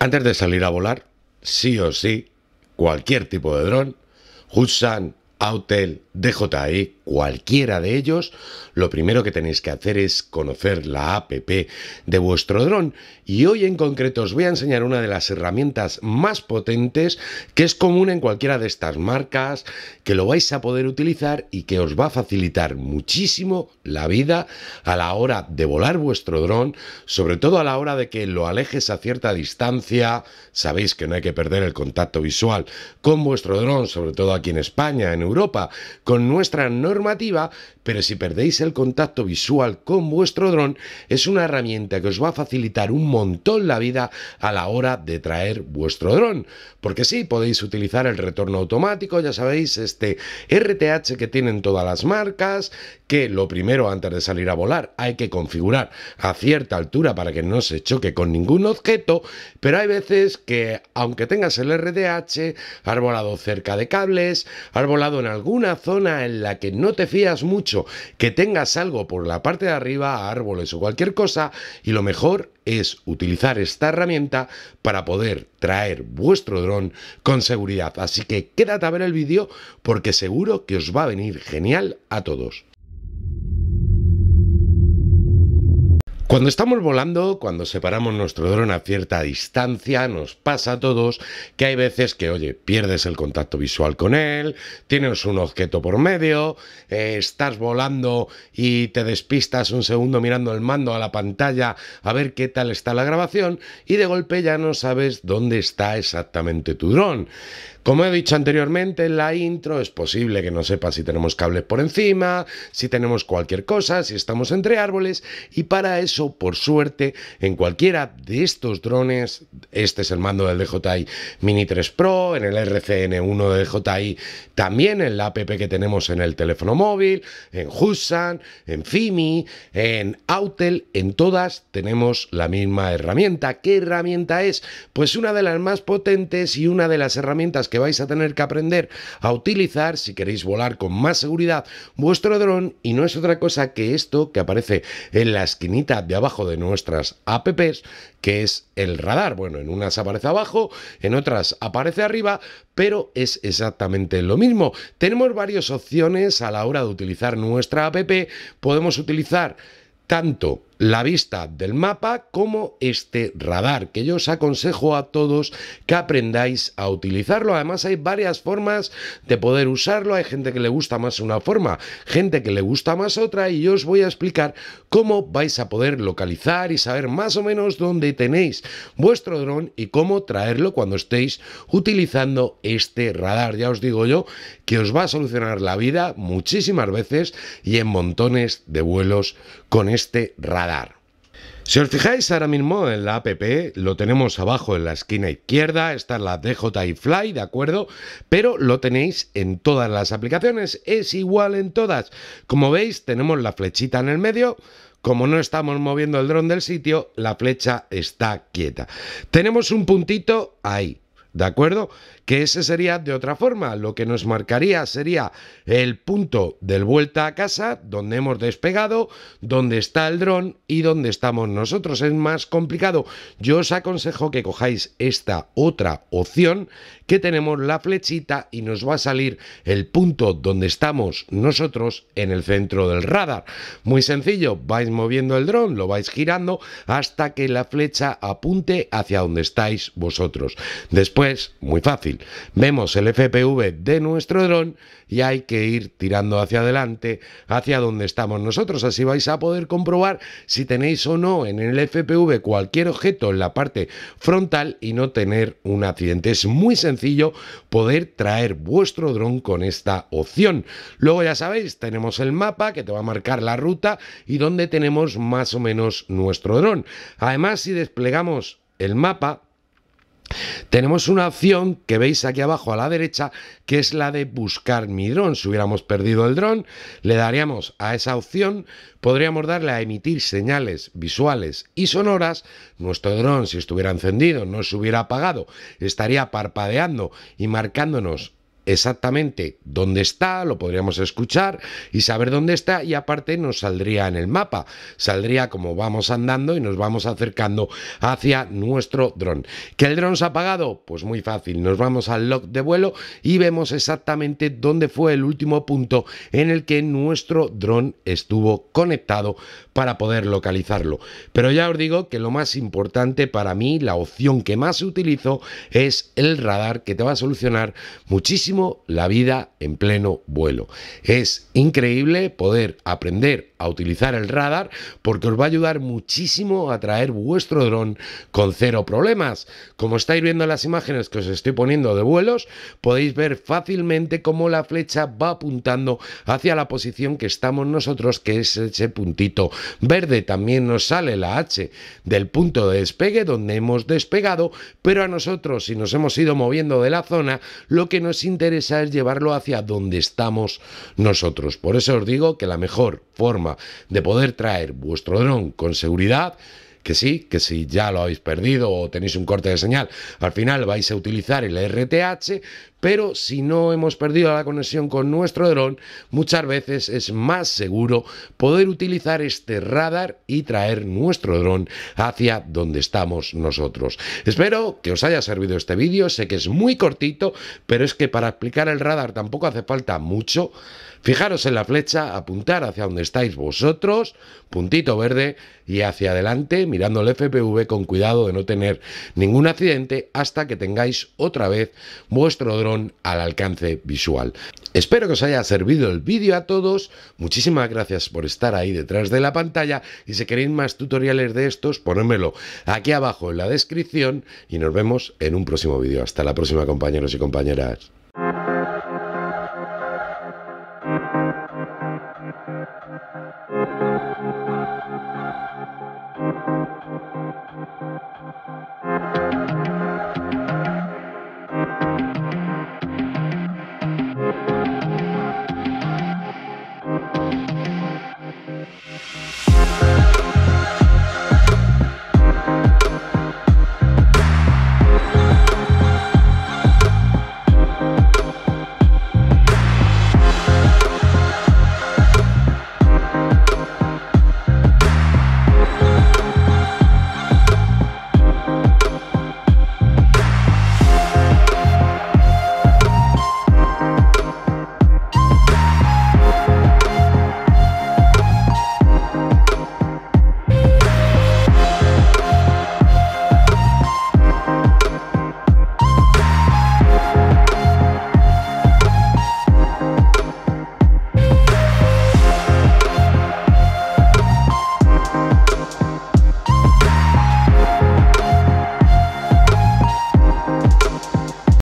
Antes de salir a volar, sí o sí, cualquier tipo de dron, Hutsan, Autel, DJI, cualquiera de ellos, lo primero que tenéis que hacer es conocer la app de vuestro dron y hoy en concreto os voy a enseñar una de las herramientas más potentes que es común en cualquiera de estas marcas, que lo vais a poder utilizar y que os va a facilitar muchísimo la vida a la hora de volar vuestro dron, sobre todo a la hora de que lo alejes a cierta distancia, sabéis que no hay que perder el contacto visual con vuestro dron, sobre todo aquí en España, en Europa con nuestra normativa, pero si perdéis el contacto visual con vuestro dron, es una herramienta que os va a facilitar un montón la vida a la hora de traer vuestro dron. Porque si podéis utilizar el retorno automático, ya sabéis, este RTH que tienen todas las marcas, que lo primero antes de salir a volar hay que configurar a cierta altura para que no se choque con ningún objeto, pero hay veces que aunque tengas el RTH, has volado cerca de cables, has volado en alguna zona en la que no te fías mucho, que tengas algo por la parte de arriba, árboles o cualquier cosa, y lo mejor es utilizar esta herramienta para poder traer vuestro dron con seguridad. Así que quédate a ver el vídeo porque seguro que os va a venir genial a todos. Cuando estamos volando, cuando separamos nuestro dron a cierta distancia, nos pasa a todos que hay veces que, oye, pierdes el contacto visual con él, tienes un objeto por medio, eh, estás volando y te despistas un segundo mirando el mando a la pantalla a ver qué tal está la grabación y de golpe ya no sabes dónde está exactamente tu dron. Como he dicho anteriormente en la intro, es posible que no sepas si tenemos cables por encima, si tenemos cualquier cosa, si estamos entre árboles y para eso por suerte, en cualquiera de estos drones, este es el mando del DJI Mini 3 Pro, en el RCN1 de DJI, también en la app que tenemos en el teléfono móvil, en Husan en Fimi, en Autel, en todas tenemos la misma herramienta. ¿Qué herramienta es? Pues una de las más potentes y una de las herramientas que vais a tener que aprender a utilizar si queréis volar con más seguridad vuestro dron y no es otra cosa que esto que aparece en la esquinita de abajo de nuestras apps, que es el radar. Bueno, en unas aparece abajo, en otras aparece arriba, pero es exactamente lo mismo. Tenemos varias opciones a la hora de utilizar nuestra app. Podemos utilizar tanto la vista del mapa como este radar, que yo os aconsejo a todos que aprendáis a utilizarlo. Además hay varias formas de poder usarlo. Hay gente que le gusta más una forma, gente que le gusta más otra y yo os voy a explicar cómo vais a poder localizar y saber más o menos dónde tenéis vuestro dron y cómo traerlo cuando estéis utilizando este radar. Ya os digo yo que os va a solucionar la vida muchísimas veces y en montones de vuelos con este radar. Si os fijáis ahora mismo en la app, lo tenemos abajo en la esquina izquierda, está es la DJI Fly, ¿de acuerdo? Pero lo tenéis en todas las aplicaciones, es igual en todas. Como veis, tenemos la flechita en el medio, como no estamos moviendo el dron del sitio, la flecha está quieta. Tenemos un puntito ahí, ¿De acuerdo? Que ese sería de otra forma. Lo que nos marcaría sería el punto de vuelta a casa, donde hemos despegado, donde está el dron y donde estamos nosotros. Es más complicado. Yo os aconsejo que cojáis esta otra opción, que tenemos la flechita y nos va a salir el punto donde estamos nosotros en el centro del radar. Muy sencillo, vais moviendo el dron, lo vais girando hasta que la flecha apunte hacia donde estáis vosotros. Después es muy fácil. Vemos el FPV de nuestro dron y hay que ir tirando hacia adelante, hacia donde estamos nosotros. Así vais a poder comprobar si tenéis o no en el FPV cualquier objeto en la parte frontal y no tener un accidente. Es muy sencillo poder traer vuestro dron con esta opción. Luego ya sabéis, tenemos el mapa que te va a marcar la ruta y donde tenemos más o menos nuestro dron. Además, si desplegamos el mapa, tenemos una opción que veis aquí abajo a la derecha, que es la de buscar mi dron. Si hubiéramos perdido el dron, le daríamos a esa opción, podríamos darle a emitir señales visuales y sonoras. Nuestro dron, si estuviera encendido, no se hubiera apagado, estaría parpadeando y marcándonos exactamente dónde está, lo podríamos escuchar y saber dónde está y aparte nos saldría en el mapa, saldría como vamos andando y nos vamos acercando hacia nuestro dron. ¿Que el dron se ha apagado? Pues muy fácil, nos vamos al log de vuelo y vemos exactamente dónde fue el último punto en el que nuestro dron estuvo conectado para poder localizarlo. Pero ya os digo que lo más importante para mí, la opción que más utilizo es el radar que te va a solucionar muchísimo la vida en pleno vuelo. Es increíble poder aprender a utilizar el radar porque os va a ayudar muchísimo a traer vuestro dron con cero problemas. Como estáis viendo las imágenes que os estoy poniendo de vuelos, podéis ver fácilmente cómo la flecha va apuntando hacia la posición que estamos nosotros, que es ese puntito verde. También nos sale la H del punto de despegue donde hemos despegado, pero a nosotros, si nos hemos ido moviendo de la zona, lo que nos interesa es llevarlo hacia donde estamos nosotros. Por eso os digo que la mejor forma de poder traer vuestro dron con seguridad que sí, que si ya lo habéis perdido o tenéis un corte de señal, al final vais a utilizar el RTH, pero si no hemos perdido la conexión con nuestro dron, muchas veces es más seguro poder utilizar este radar y traer nuestro dron hacia donde estamos nosotros. Espero que os haya servido este vídeo, sé que es muy cortito, pero es que para explicar el radar tampoco hace falta mucho. Fijaros en la flecha, apuntar hacia donde estáis vosotros, puntito verde y hacia adelante mirando el FPV con cuidado de no tener ningún accidente hasta que tengáis otra vez vuestro dron al alcance visual. Espero que os haya servido el vídeo a todos, muchísimas gracias por estar ahí detrás de la pantalla y si queréis más tutoriales de estos, ponedmelo aquí abajo en la descripción y nos vemos en un próximo vídeo. Hasta la próxima compañeros y compañeras.